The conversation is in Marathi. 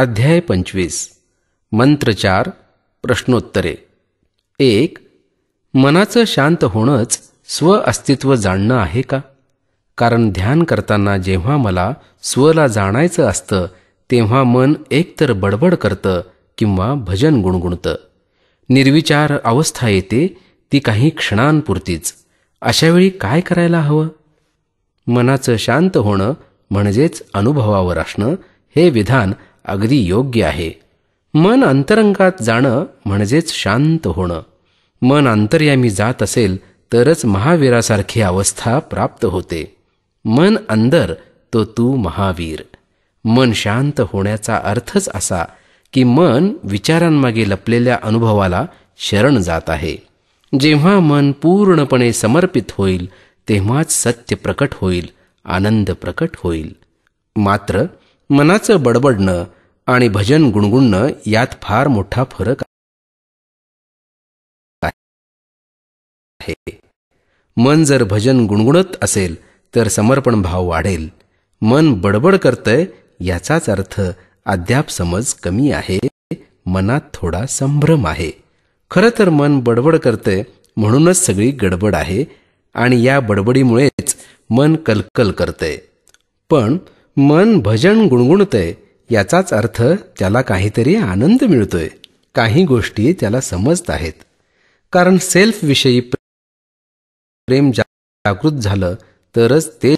अध्याय पंचवीस मंत्रचार प्रश्नोत्तरे एक मनाचं शांत होणंच स्व अस्तित्व जाणणं आहे का कारण ध्यान करताना जेव्हा मला स्वला जाणायचं असतं तेव्हा मन एकतर बडबड करतं किंवा भजन गुणगुणतं निर्विचार अवस्था येते ती काही क्षणांपुरतीच अशावेळी काय करायला हवं मनाचं शांत होणं म्हणजेच अनुभवावर असणं हे विधान अगदी योग्य आहे मन अंतरंगात जाणं म्हणजेच शांत होणं मन अंतर्यामी जात असेल तरच महावीरासारखी अवस्था प्राप्त होते मन अंदर तो तू महावीर मन शांत होण्याचा अर्थच असा की मन विचारांमागे लपलेल्या अनुभवाला शरण जात आहे जेव्हा मन पूर्णपणे समर्पित होईल तेव्हाच सत्य प्रकट होईल आनंद प्रकट होईल मात्र मनाचं बडबडणं आणि भजन गुणगुणणं यात फार मोठा फरक आहे मन जर भजन गुणगुणत असेल तर समर्पण भाव वाढेल मन बडबड करतंय याचाच अर्थ अद्याप समज कमी आहे मनात थोडा संभ्रम आहे खरं तर मन बडबड करतंय म्हणूनच सगळी गडबड आहे आणि या बडबडीमुळेच मन कलकल करतंय पण मन भजन गुणगुणतय याचाच अर्थ त्याला काहीतरी आनंद मिळतोय काही गोष्टी त्याला समजत आहेत कारण सेल्फ विषयी प्रेम जागृत झालं तरच ते